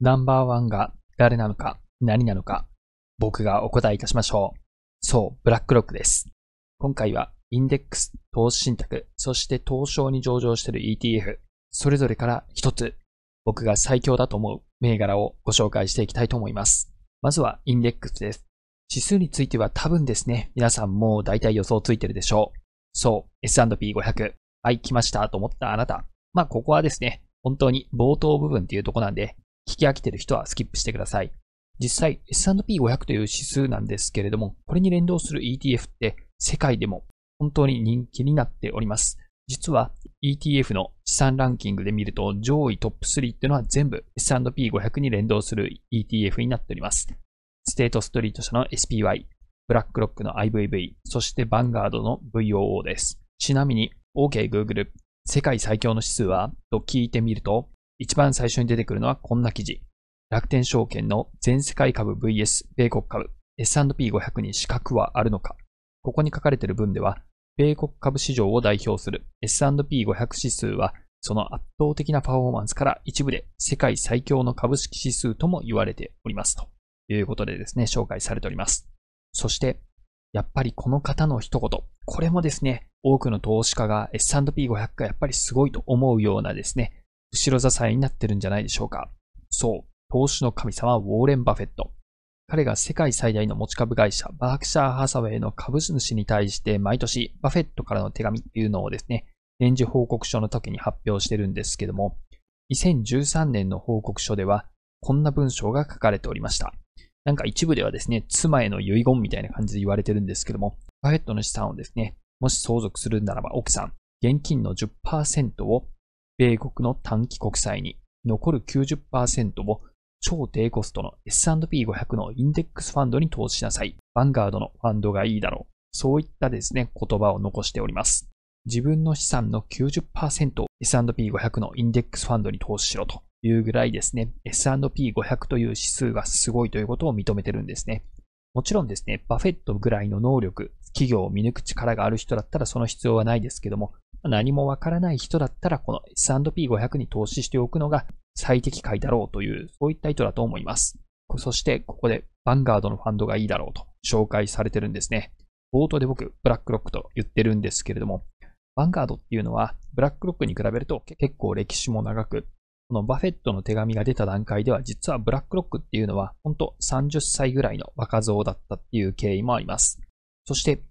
ナンバーワンが誰なのか、何なのか、僕がお答えいたしましょう。そう、ブラックロックです。今回は、インデックス、投資信託、そして東証に上場している ETF、それぞれから一つ、僕が最強だと思う銘柄をご紹介していきたいと思います。まずは、インデックスです。指数については多分ですね、皆さんもう大体予想ついてるでしょう。そう、S&P500。はい、来ましたと思ったあなた。まあ、ここはですね、本当に冒頭部分っていうとこなんで、聞き飽きてる人はスキップしてください。実際、S&P500 という指数なんですけれども、これに連動する ETF って世界でも本当に人気になっております。実は ETF の資産ランキングで見ると上位トップ3っていうのは全部 S&P500 に連動する ETF になっております。ステートストリート社の SPY、ブラックロックの IVV、そしてバンガードの VOO です。ちなみに OK Google 世界最強の指数はと聞いてみると一番最初に出てくるのはこんな記事。楽天証券の全世界株 VS 米国株 S&P500 に資格はあるのかここに書かれている文では、米国株市場を代表する S&P500 指数は、その圧倒的なパフォーマンスから一部で世界最強の株式指数とも言われておりますということでですね、紹介されております。そして、やっぱりこの方の一言、これもですね、多くの投資家が S&P500 がやっぱりすごいと思うようなですね、後ろ支えになってるんじゃないでしょうか。そう、投資の神様、ウォーレン・バフェット。彼が世界最大の持ち株会社、バークシャー・ハサウェイの株主に対して毎年、バフェットからの手紙っていうのをですね、年次報告書の時に発表してるんですけども、2013年の報告書では、こんな文章が書かれておりました。なんか一部ではですね、妻への遺言みたいな感じで言われてるんですけども、バフェットの資産をですね、もし相続するならば奥さん、現金の10%を米国の短期国債に残る90%を超低コストの S&P500 のインデックスファンドに投資しなさい。ヴァンガードのファンドがいいだろう。そういったですね、言葉を残しております。自分の資産の90%を S&P500 のインデックスファンドに投資しろというぐらいですね、S&P500 という指数がすごいということを認めてるんですね。もちろんですね、バフェットぐらいの能力、企業を見抜く力がある人だったらその必要はないですけども、何もわからない人だったら、この S&P500 に投資しておくのが最適解だろうという、そういった意図だと思います。そして、ここでヴァンガードのファンドがいいだろうと紹介されてるんですね。冒頭で僕、ブラックロックと言ってるんですけれども、ヴァンガードっていうのは、ブラックロックに比べると結構歴史も長く、このバフェットの手紙が出た段階では、実はブラックロックっていうのは、ほんと30歳ぐらいの若造だったっていう経緯もあります。そして、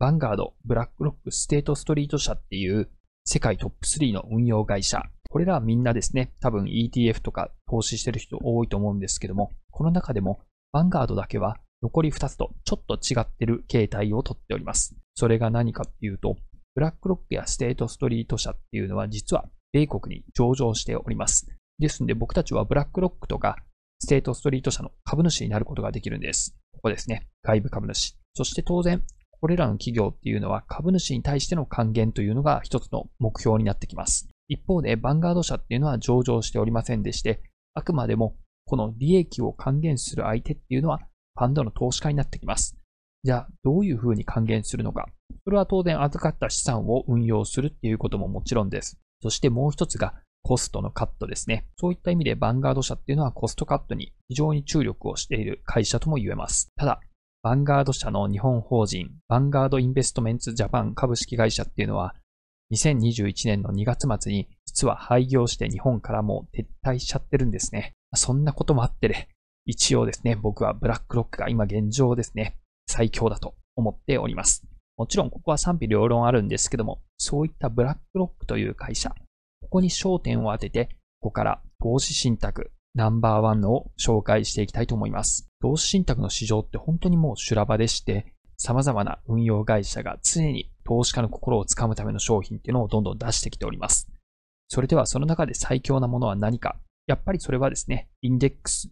ヴァンガード、ブラックロック、ステートストリート社っていう世界トップ3の運用会社。これらはみんなですね、多分 ETF とか投資してる人多いと思うんですけども、この中でもヴァンガードだけは残り2つとちょっと違ってる形態をとっております。それが何かっていうと、ブラックロックやステートストリート社っていうのは実は米国に上場しております。ですので僕たちはブラックロックとかステートストリート社の株主になることができるんです。ここですね。外部株主。そして当然、これらの企業っていうのは株主に対しての還元というのが一つの目標になってきます。一方で、バンガード社っていうのは上場しておりませんでして、あくまでもこの利益を還元する相手っていうのはファンドの投資家になってきます。じゃあ、どういうふうに還元するのか。それは当然預かった資産を運用するっていうことももちろんです。そしてもう一つが、コストのカットですね。そういった意味で、バンガード社っていうのはコストカットに非常に注力をしている会社とも言えます。ただ、ヴァンガード社の日本法人、ヴァンガードインベストメンツジャパン株式会社っていうのは、2021年の2月末に実は廃業して日本からもう撤退しちゃってるんですね。そんなこともあってで、一応ですね、僕はブラックロックが今現状ですね、最強だと思っております。もちろんここは賛否両論あるんですけども、そういったブラックロックという会社、ここに焦点を当てて、ここから投資信託、ナンバーワンを紹介していきたいと思います。投資信託の市場って本当にもう修羅場でして、様々な運用会社が常に投資家の心をつかむための商品っていうのをどんどん出してきております。それではその中で最強なものは何かやっぱりそれはですね、インデックス、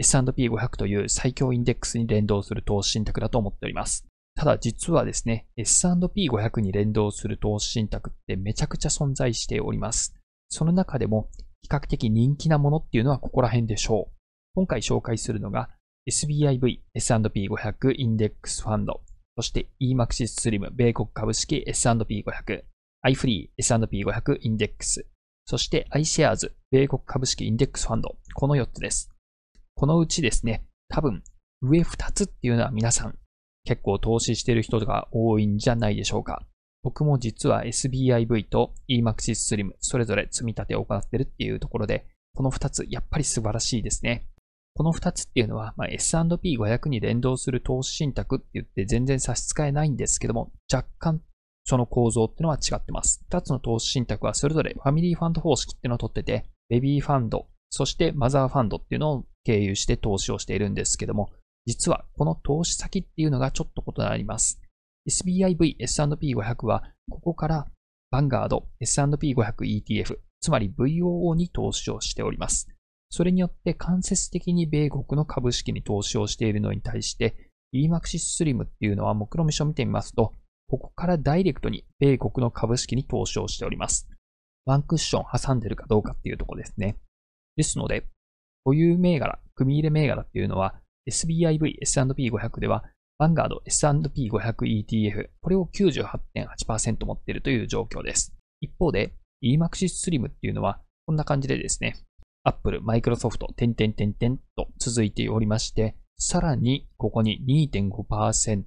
S&P500 という最強インデックスに連動する投資信託だと思っております。ただ実はですね、S&P500 に連動する投資信託ってめちゃくちゃ存在しております。その中でも比較的人気なものっていうのはここら辺でしょう。今回紹介するのが SBIV、S&P500 インデックスファンド、そして EMAXIS SLIM、米国株式 S&P500、iFree、S&P500 インデックス、そして iShares、米国株式インデックスファンド、この4つです。このうちですね、多分上2つっていうのは皆さん結構投資してる人が多いんじゃないでしょうか。僕も実は SBIV と EMAXIS Slim それぞれ積み立てを行ってるっていうところで、この2つやっぱり素晴らしいですね。この2つっていうのは、まあ、S&P500 に連動する投資信託って言って全然差し支えないんですけども、若干その構造っていうのは違ってます。2つの投資信託はそれぞれファミリーファンド方式っていうのを取ってて、ベビーファンド、そしてマザーファンドっていうのを経由して投資をしているんですけども、実はこの投資先っていうのがちょっと異なります。SBIV S&P500 は、ここからバンガード S&P500 ETF、つまり VOO に投資をしております。それによって間接的に米国の株式に投資をしているのに対して、EMAXIS SLIM っていうのは目論見書を見てみますと、ここからダイレクトに米国の株式に投資をしております。ワンクッション挟んでるかどうかっていうとこですね。ですので、保有銘柄、組入れ銘柄っていうのは、SBIV、S&P500 ではバンガード S&P500ETF、これを98.8%持っているという状況です。一方で、EMAXIS Slim っていうのは、こんな感じでですね、Apple、Microsoft、点々点々と続いておりまして、さらに、ここに2.5%、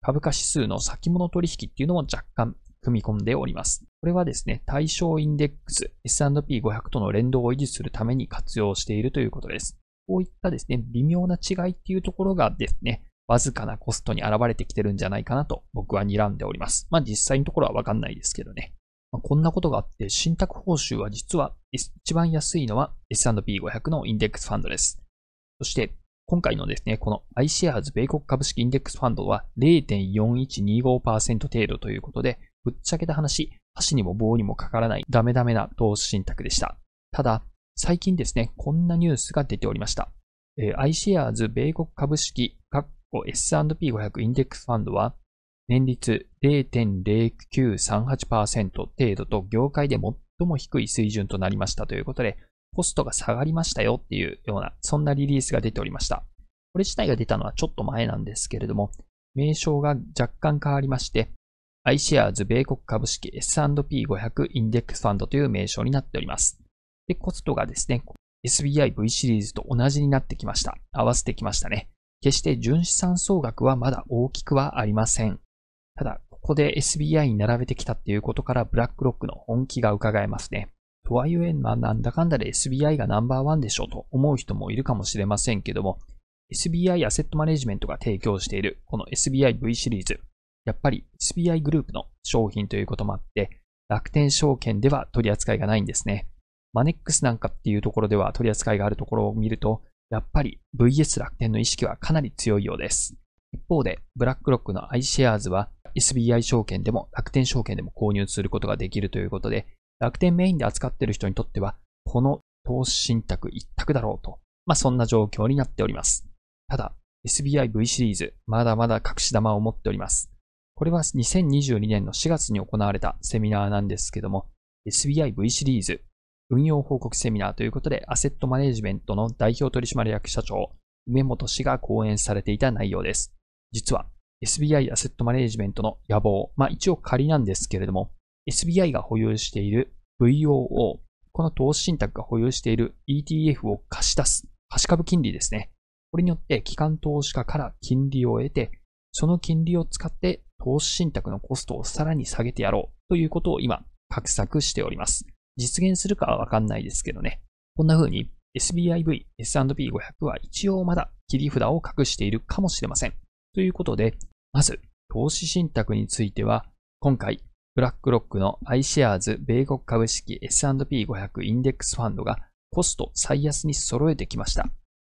株価指数の先物取引っていうのも若干組み込んでおります。これはですね、対象インデックス S&P500 との連動を維持するために活用しているということです。こういったですね、微妙な違いっていうところがですね、わずかなコストに現れてきてるんじゃないかなと僕は睨んでおります。まあ実際のところはわかんないですけどね。まあ、こんなことがあって、信託報酬は実は一番安いのは S&P500 のインデックスファンドです。そして、今回のですね、この iShares 米国株式インデックスファンドは0.4125%程度ということで、ぶっちゃけた話、箸にも棒にもかからないダメダメな投資信託でした。ただ、最近ですね、こんなニュースが出ておりました。えー、iShares 米国株式、S&P500 インデックスファンドは、年率0.0938%程度と業界で最も低い水準となりましたということで、コストが下がりましたよっていうような、そんなリリースが出ておりました。これ自体が出たのはちょっと前なんですけれども、名称が若干変わりまして、iShares 米国株式 S&P500 インデックスファンドという名称になっております。で、コストがですね、SBI V シリーズと同じになってきました。合わせてきましたね。決して純資産総額はまだ大きくはありません。ただ、ここで SBI に並べてきたっていうことからブラックロックの本気が伺えますね。とはいえ、まあ、なんだかんだで SBI がナンバーワンでしょうと思う人もいるかもしれませんけども、SBI アセットマネジメントが提供しているこの SBIV シリーズ。やっぱり SBI グループの商品ということもあって、楽天証券では取り扱いがないんですね。マネックスなんかっていうところでは取り扱いがあるところを見ると、やっぱり VS 楽天の意識はかなり強いようです。一方で、ブラックロックの iShares は SBI 証券でも楽天証券でも購入することができるということで、楽天メインで扱っている人にとっては、この投資信託一択だろうと、まあそんな状況になっております。ただ、SBIV シリーズ、まだまだ隠し玉を持っております。これは2022年の4月に行われたセミナーなんですけども、SBIV シリーズ、運用報告セミナーということで、アセットマネジメントの代表取締役社長、梅本氏が講演されていた内容です。実は、SBI アセットマネジメントの野望、まあ一応仮なんですけれども、SBI が保有している VOO、この投資信託が保有している ETF を貸し出す、貸し株金利ですね。これによって機関投資家から金利を得て、その金利を使って投資信託のコストをさらに下げてやろうということを今、画策しております。実現するかはわかんないですけどね。こんな風に SBIV、S&P500 は一応まだ切り札を隠しているかもしれません。ということで、まず、投資信託については、今回、ブラックロックの iShares 米国株式 S&P500 インデックスファンドがコスト最安に揃えてきました。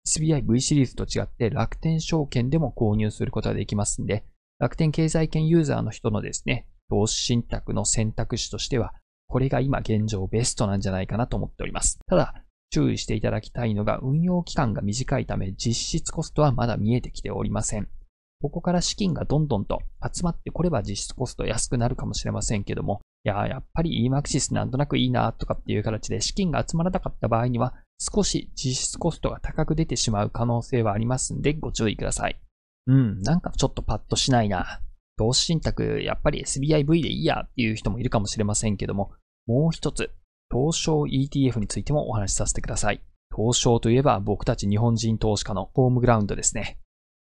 SBIV シリーズと違って楽天証券でも購入することができますんで、楽天経済圏ユーザーの人のですね、投資信託の選択肢としてはこれが今現状ベストなんじゃないかなと思っております。ただ、注意していただきたいのが運用期間が短いため実質コストはまだ見えてきておりません。ここから資金がどんどんと集まってこれば実質コスト安くなるかもしれませんけども、いや、やっぱり EMAXIS なんとなくいいなとかっていう形で資金が集まらなかった場合には少し実質コストが高く出てしまう可能性はありますんでご注意ください。うん、なんかちょっとパッとしないな。投資信託、やっぱり SBIV でいいやっていう人もいるかもしれませんけども、もう一つ、東証 ETF についてもお話しさせてください。東証といえば僕たち日本人投資家のホームグラウンドですね。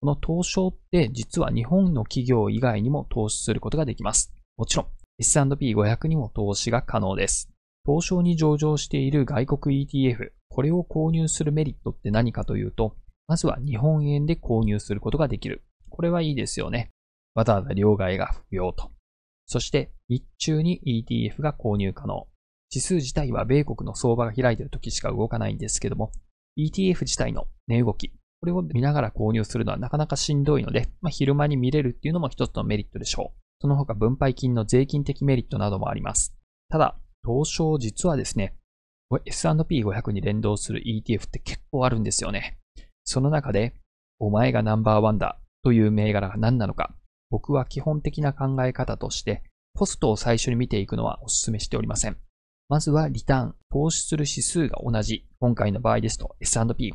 この東証って実は日本の企業以外にも投資することができます。もちろん S&P500 にも投資が可能です。東証に上場している外国 ETF、これを購入するメリットって何かというと、まずは日本円で購入することができる。これはいいですよね。わざわざ両替が不要と。そして日中に ETF が購入可能。指数自体は米国の相場が開いている時しか動かないんですけども、ETF 自体の値動き、これを見ながら購入するのはなかなかしんどいので、まあ、昼間に見れるっていうのも一つのメリットでしょう。その他分配金の税金的メリットなどもあります。ただ、東証実はですね、S&P500 に連動する ETF って結構あるんですよね。その中で、お前がナンバーワンだという銘柄が何なのか、僕は基本的な考え方として、コストを最初に見ていくのはお勧めしておりません。まずはリターン、投資する指数が同じ。今回の場合ですと S&P500、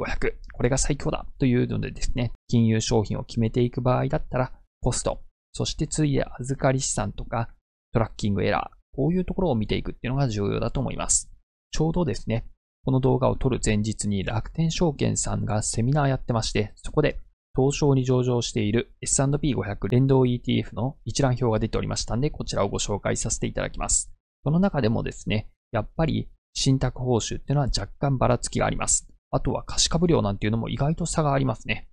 これが最強だというのでですね、金融商品を決めていく場合だったら、コスト、そして次で預かり資産とか、トラッキングエラー、こういうところを見ていくっていうのが重要だと思います。ちょうどですね、この動画を撮る前日に楽天証券さんがセミナーやってまして、そこで東証に上場している S&P500 連動 ETF の一覧表が出ておりましたんで、こちらをご紹介させていただきます。その中でもですね、やっぱり信託報酬っていうのは若干ばらつきがあります。あとは貸し株料なんていうのも意外と差がありますね。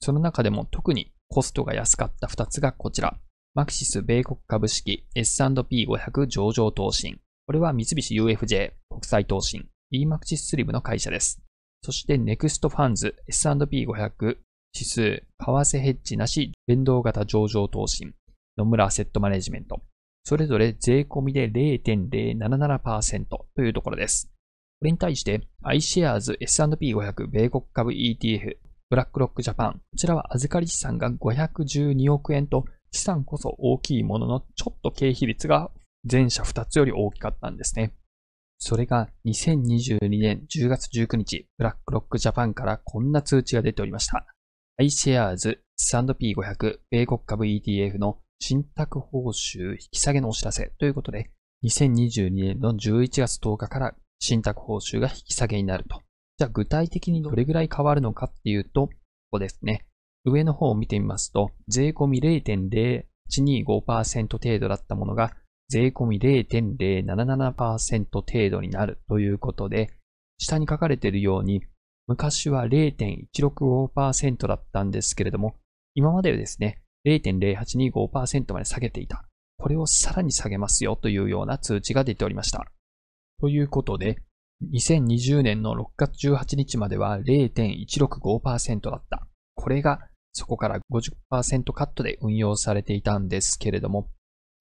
その中でも特にコストが安かった2つがこちら。マクシス米国株式 S&P500 上場投信。これは三菱 UFJ 国際投信 e マクシススリムの会社です。そして NEXT ファンズ S&P500 指数、為替ヘッジなし、連動型上場投資、野村アセットマネジメント、それぞれ税込みで0.077%というところです。これに対して iShares S&P500 米国株 ETF、ブラックロックジャパン、こちらは預かり資産が512億円と資産こそ大きいもののちょっと経費率が前者2つより大きかったんですね。それが2022年10月19日、ブラックロックジャパンからこんな通知が出ておりました。iShares S&P500 米国株 ETF の信託報酬引き下げのお知らせということで、2022年の11月10日から信託報酬が引き下げになると。じゃあ具体的にどれぐらい変わるのかっていうと、ここですね。上の方を見てみますと、税込み0.0825%程度だったものが、税込み0.077%程度になるということで、下に書かれているように、昔は0.165%だったんですけれども、今までですね、0.0825%まで下げていた。これをさらに下げますよというような通知が出ておりました。ということで、2020年の6月18日までは0.165%だった。これがそこから50%カットで運用されていたんですけれども、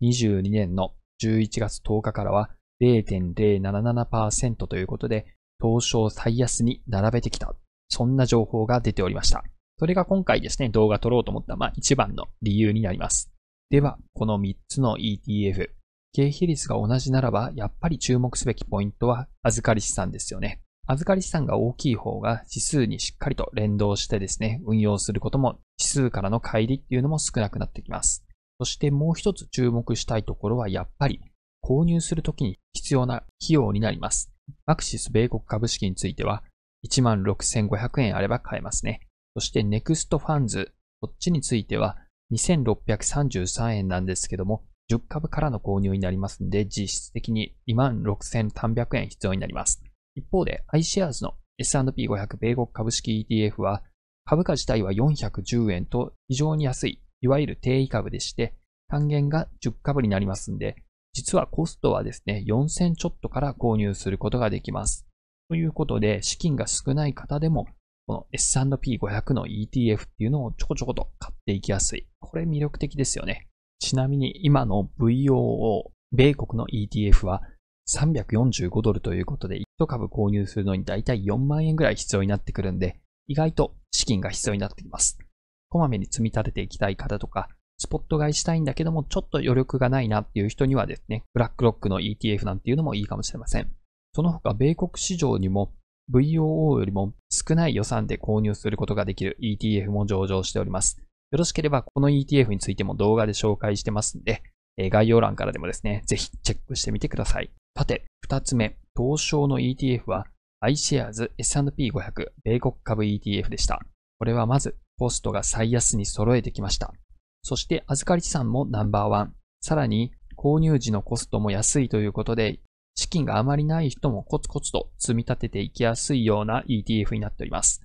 22年の11月10日からは0.077%ということで、東証最安に並べてきた。そんな情報が出ておりました。それが今回ですね、動画撮ろうと思った、まあ一番の理由になります。では、この3つの ETF、経費率が同じならば、やっぱり注目すべきポイントは預かり資産ですよね。預かり資産が大きい方が指数にしっかりと連動してですね、運用することも指数からの乖離っていうのも少なくなってきます。そしてもう一つ注目したいところはやっぱり購入するときに必要な費用になります。マクシス米国株式については、16,500円あれば買えますね。そしてネクストファンズ、こっちについては2633円なんですけども、10株からの購入になりますので、実質的に26,300円必要になります。一方で iShares の S&P500 米国株式 ETF は、株価自体は410円と非常に安い、いわゆる定位株でして、単元が10株になりますので、実はコストはですね、4000ちょっとから購入することができます。ということで、資金が少ない方でも、この S&P500 の ETF っていうのをちょこちょこと買っていきやすい。これ魅力的ですよね。ちなみに今の VOO、米国の ETF は345ドルということで、1株購入するのにだいたい4万円ぐらい必要になってくるんで、意外と資金が必要になってきます。こまめに積み立てていきたい方とか、スポット買いしたいんだけども、ちょっと余力がないなっていう人にはですね、ブラックロックの ETF なんていうのもいいかもしれません。その他、米国市場にも VOO よりも少ない予算で購入することができる ETF も上場しております。よろしければ、この ETF についても動画で紹介してますんで、概要欄からでもですね、ぜひチェックしてみてください。さて、二つ目、東証の ETF は iShares S&P500 米国株 ETF でした。これはまず、コストが最安に揃えてきました。そして預かり資産もナンバーワン。さらに購入時のコストも安いということで、資金があまりない人もコツコツと積み立てていきやすいような ETF になっております。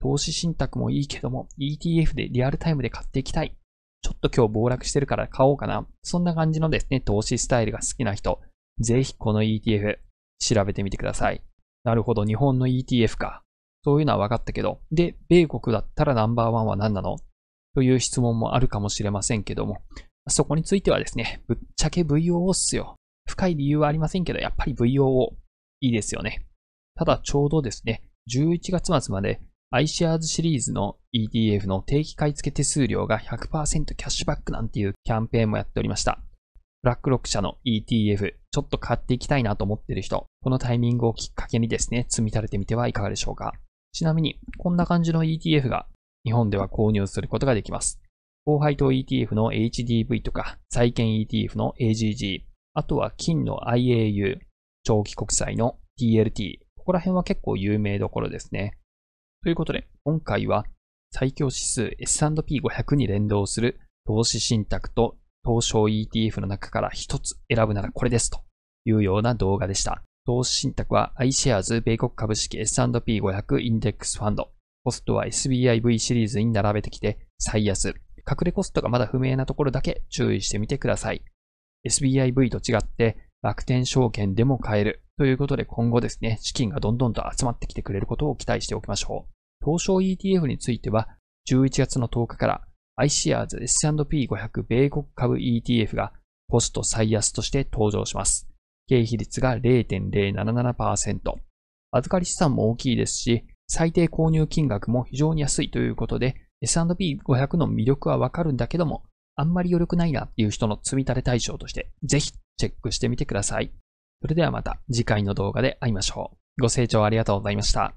投資信託もいいけども、ETF でリアルタイムで買っていきたい。ちょっと今日暴落してるから買おうかな。そんな感じのですね、投資スタイルが好きな人、ぜひこの ETF 調べてみてください。なるほど、日本の ETF か。そういうのは分かったけど。で、米国だったらナンバーワンは何なのという質問もあるかもしれませんけども、そこについてはですね、ぶっちゃけ VOO っすよ。深い理由はありませんけど、やっぱり VOO いいですよね。ただちょうどですね、11月末まで iShares シリーズの ETF の定期買付手数料が100%キャッシュバックなんていうキャンペーンもやっておりました。ブラックロック社の ETF、ちょっと買っていきたいなと思っている人、このタイミングをきっかけにですね、積み立ててみてはいかがでしょうか。ちなみに、こんな感じの ETF が日本では購入することができます。後配当 ETF の HDV とか、債券 ETF の AGG、あとは金の IAU、長期国債の TLT、ここら辺は結構有名どころですね。ということで、今回は最強指数 S&P500 に連動する投資信託と東証 ETF の中から一つ選ぶならこれですというような動画でした。投資信託は iShares 米国株式 S&P500 インデックスファンド。コストは SBIV シリーズに並べてきて最安。隠れコストがまだ不明なところだけ注意してみてください。SBIV と違って楽天証券でも買えるということで今後ですね、資金がどんどんと集まってきてくれることを期待しておきましょう。東証 ETF については11月の10日から i c a r e s S&P500 米国株 ETF がコスト最安として登場します。経費率が0.077%。預かり資産も大きいですし、最低購入金額も非常に安いということで、S&P500 の魅力はわかるんだけども、あんまり余力ないなっていう人の積み立て対象として、ぜひチェックしてみてください。それではまた次回の動画で会いましょう。ご清聴ありがとうございました。